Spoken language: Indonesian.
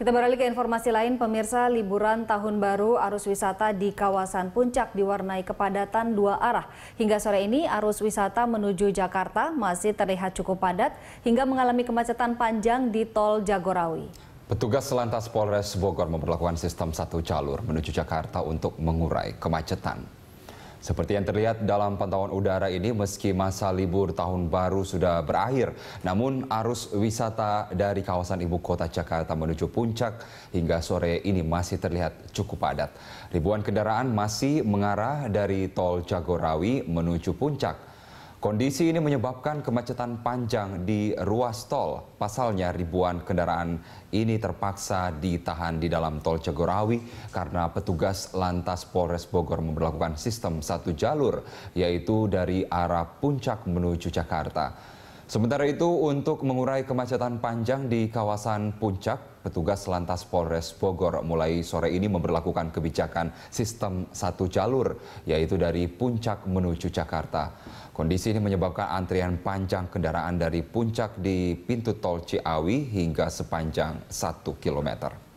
Kita beralih ke informasi lain, pemirsa liburan tahun baru arus wisata di kawasan puncak diwarnai kepadatan dua arah. Hingga sore ini arus wisata menuju Jakarta masih terlihat cukup padat hingga mengalami kemacetan panjang di tol Jagorawi. Petugas Lantas Polres Bogor memperlakukan sistem satu jalur menuju Jakarta untuk mengurai kemacetan. Seperti yang terlihat dalam pantauan udara ini, meski masa libur tahun baru sudah berakhir, namun arus wisata dari kawasan ibu kota Jakarta menuju puncak hingga sore ini masih terlihat cukup padat. Ribuan kendaraan masih mengarah dari tol Jagorawi menuju puncak. Kondisi ini menyebabkan kemacetan panjang di ruas tol. Pasalnya ribuan kendaraan ini terpaksa ditahan di dalam tol Cegorawi karena petugas lantas Polres Bogor memperlakukan sistem satu jalur yaitu dari arah puncak menuju Jakarta. Sementara itu, untuk mengurai kemacetan panjang di kawasan Puncak, petugas Lantas Polres Bogor mulai sore ini memperlakukan kebijakan sistem satu jalur, yaitu dari Puncak menuju Jakarta. Kondisi ini menyebabkan antrian panjang kendaraan dari Puncak di pintu tol Ciawi hingga sepanjang 1 kilometer.